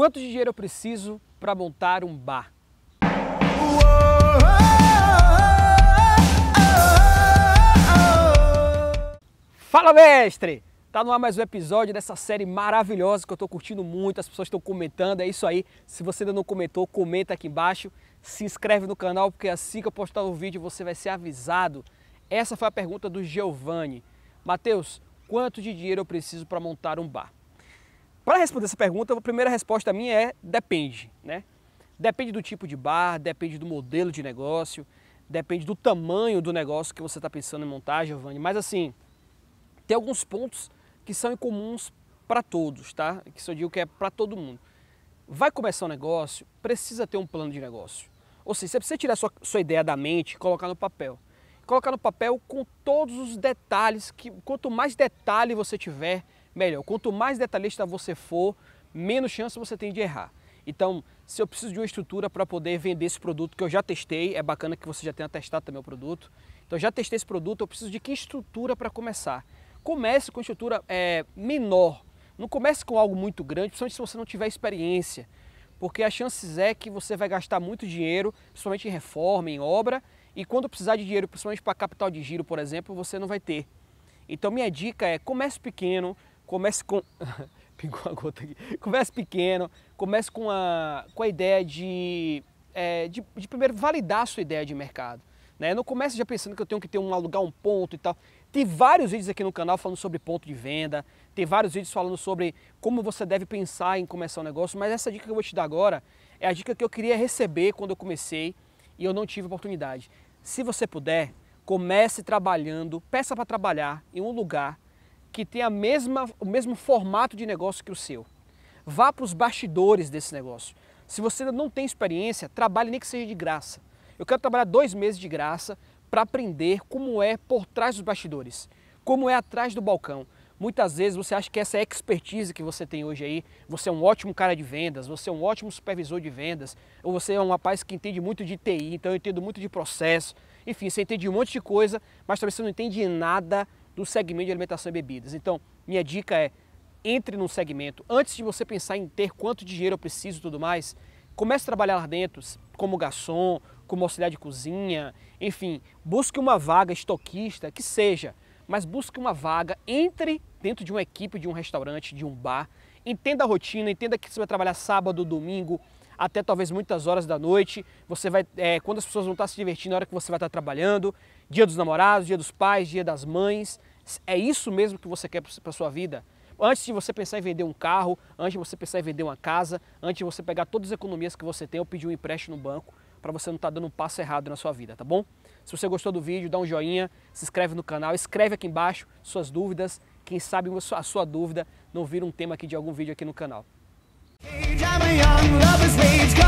Quanto de dinheiro eu preciso para montar um bar? Fala, mestre! Tá no ar mais um episódio dessa série maravilhosa que eu tô curtindo muito, as pessoas estão comentando, é isso aí. Se você ainda não comentou, comenta aqui embaixo, se inscreve no canal, porque assim que eu postar o vídeo você vai ser avisado. Essa foi a pergunta do Giovanni. Mateus, quanto de dinheiro eu preciso para montar um bar? Para responder essa pergunta, a primeira resposta minha é depende, né? Depende do tipo de bar, depende do modelo de negócio, depende do tamanho do negócio que você está pensando em montar, Giovanni. Mas assim, tem alguns pontos que são incomuns para todos, tá? Que eu digo que é para todo mundo. Vai começar um negócio, precisa ter um plano de negócio. Ou seja, você precisa tirar sua, sua ideia da mente e colocar no papel. Colocar no papel com todos os detalhes, que quanto mais detalhe você tiver, melhor. Quanto mais detalhista você for, menos chance você tem de errar. Então, se eu preciso de uma estrutura para poder vender esse produto que eu já testei, é bacana que você já tenha testado também o produto. Então, já testei esse produto, eu preciso de que estrutura para começar? Comece com estrutura é, menor. Não comece com algo muito grande, principalmente se você não tiver experiência. Porque as chances é que você vai gastar muito dinheiro, principalmente em reforma, em obra, e quando precisar de dinheiro, principalmente para capital de giro, por exemplo, você não vai ter. Então minha dica é comece pequeno, Comece com. Pingou a gota aqui. Comece pequeno, comece com a, com a ideia de, é, de, de, primeiro validar a sua ideia de mercado. Né? Não comece já pensando que eu tenho que ter um alugar um ponto e tal. Tem vários vídeos aqui no canal falando sobre ponto de venda, tem vários vídeos falando sobre como você deve pensar em começar um negócio, mas essa dica que eu vou te dar agora é a dica que eu queria receber quando eu comecei e eu não tive oportunidade. Se você puder, comece trabalhando, peça para trabalhar em um lugar que tem a mesma, o mesmo formato de negócio que o seu. Vá para os bastidores desse negócio. Se você ainda não tem experiência, trabalhe nem que seja de graça. Eu quero trabalhar dois meses de graça para aprender como é por trás dos bastidores, como é atrás do balcão. Muitas vezes você acha que essa é expertise que você tem hoje aí, você é um ótimo cara de vendas, você é um ótimo supervisor de vendas, ou você é um rapaz que entende muito de TI, então eu entendo muito de processo, enfim, você entende um monte de coisa, mas talvez você não entende nada do segmento de alimentação e bebidas. Então, minha dica é: entre num segmento. Antes de você pensar em ter quanto dinheiro eu preciso e tudo mais, comece a trabalhar lá dentro como garçom, como auxiliar de cozinha, enfim, busque uma vaga estoquista, que seja, mas busque uma vaga, entre dentro de uma equipe de um restaurante, de um bar, entenda a rotina, entenda que você vai trabalhar sábado, domingo, até talvez muitas horas da noite. Você vai, é, quando as pessoas vão estar se divertindo, na hora que você vai estar trabalhando, dia dos namorados, dia dos pais, dia das mães. É isso mesmo que você quer para sua vida? Antes de você pensar em vender um carro, antes de você pensar em vender uma casa, antes de você pegar todas as economias que você tem ou pedir um empréstimo no banco, para você não estar tá dando um passo errado na sua vida, tá bom? Se você gostou do vídeo, dá um joinha, se inscreve no canal, escreve aqui embaixo suas dúvidas, quem sabe a sua dúvida não vira um tema aqui de algum vídeo aqui no canal. I'm a young lover's age. Go.